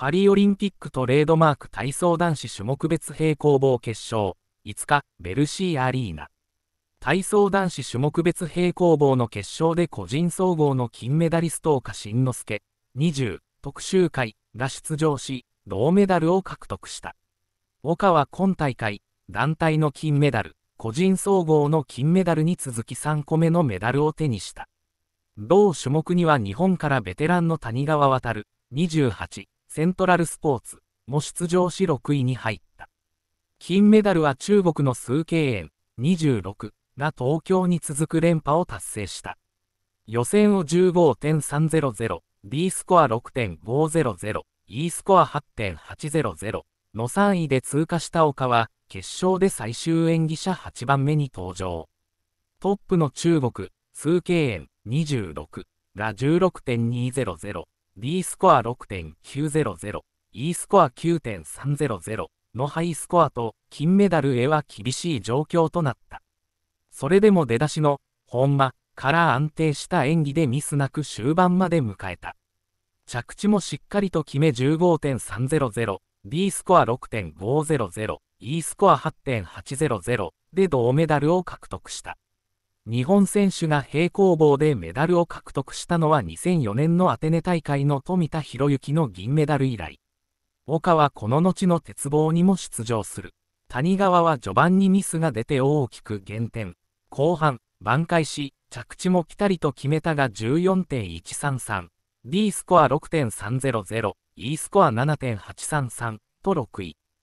パリオリンピックトレードマーク体操男子種目別平行棒決勝5日ベルシーアリーナ体操男子種目別平行棒の決勝で個人総合の金メダリスト岡慎之助20特集会が出場し銅メダルを獲得した岡は今大会団体の金メダル個人総合の金メダルに続き3個目のメダルを手にした同種目には日本からベテランの谷川航28セントラルスポーツも出場し6位に入った。金メダルは中国の数慶園26が東京に続く連覇を達成した。予選を15.300、D スコア6.500、E スコア8.800の3位で通過した岡は、決勝で最終演技者8番目に登場。トップの中国、数慶園26が16.200、D スコア6.900、E スコア9.300のハイスコアと金メダルへは厳しい状況となった。それでも出だしの、本間から安定した演技でミスなく終盤まで迎えた。着地もしっかりと決め15.300、D スコア6.500、E スコア8.800で銅メダルを獲得した。日本選手が平行棒でメダルを獲得したのは2004年のアテネ大会の富田博之の銀メダル以来。岡はこの後の鉄棒にも出場する。谷川は序盤にミスが出て大きく減点。後半、挽回し、着地もピタリと決めたが14.133。D スコア6.300、E スコア7.833と6位。